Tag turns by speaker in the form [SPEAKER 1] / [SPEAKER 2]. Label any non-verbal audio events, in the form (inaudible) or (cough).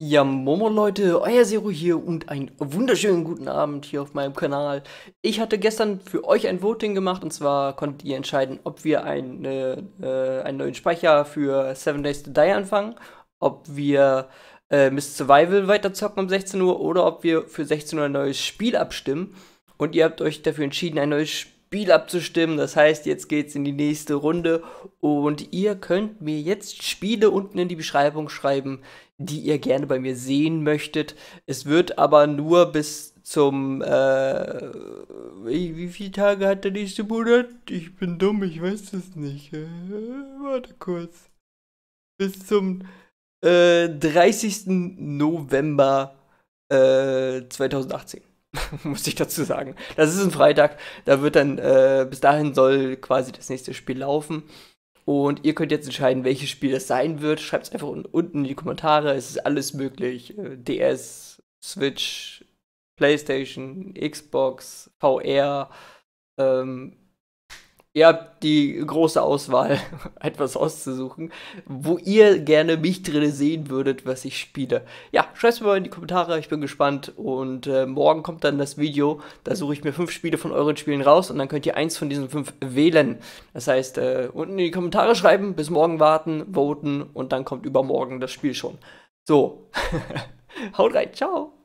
[SPEAKER 1] Ja, Momo Leute, euer Zero hier und einen wunderschönen guten Abend hier auf meinem Kanal. Ich hatte gestern für euch ein Voting gemacht und zwar konntet ihr entscheiden, ob wir ein, äh, einen neuen Speicher für Seven Days to Die anfangen, ob wir äh, Miss Survival weiterzocken um 16 Uhr oder ob wir für 16 Uhr ein neues Spiel abstimmen. Und ihr habt euch dafür entschieden, ein neues Spiel abzustimmen. Das heißt, jetzt geht's in die nächste Runde und ihr könnt mir jetzt Spiele unten in die Beschreibung schreiben, die ihr gerne bei mir sehen möchtet. Es wird aber nur bis zum, äh, wie, wie viele Tage hat der nächste
[SPEAKER 2] Monat? Ich bin dumm, ich weiß es nicht. Äh, warte kurz.
[SPEAKER 1] Bis zum äh, 30. November äh, 2018. (laughs) muss ich dazu sagen. Das ist ein Freitag. Da wird dann, äh, bis dahin soll quasi das nächste Spiel laufen. Und ihr könnt jetzt entscheiden, welches Spiel das sein wird. Schreibt es einfach unten in die Kommentare. Es ist alles möglich. Äh, DS, Switch, PlayStation, Xbox, VR. Ähm, Ihr habt die große Auswahl, (laughs) etwas auszusuchen, wo ihr gerne mich drin sehen würdet, was ich spiele. Ja, schreibt mir mal in die Kommentare, ich bin gespannt. Und äh, morgen kommt dann das Video, da suche ich mir fünf Spiele von euren Spielen raus und dann könnt ihr eins von diesen fünf wählen. Das heißt, äh, unten in die Kommentare schreiben, bis morgen warten, voten und
[SPEAKER 2] dann kommt übermorgen das Spiel schon. So, (laughs) haut rein, ciao!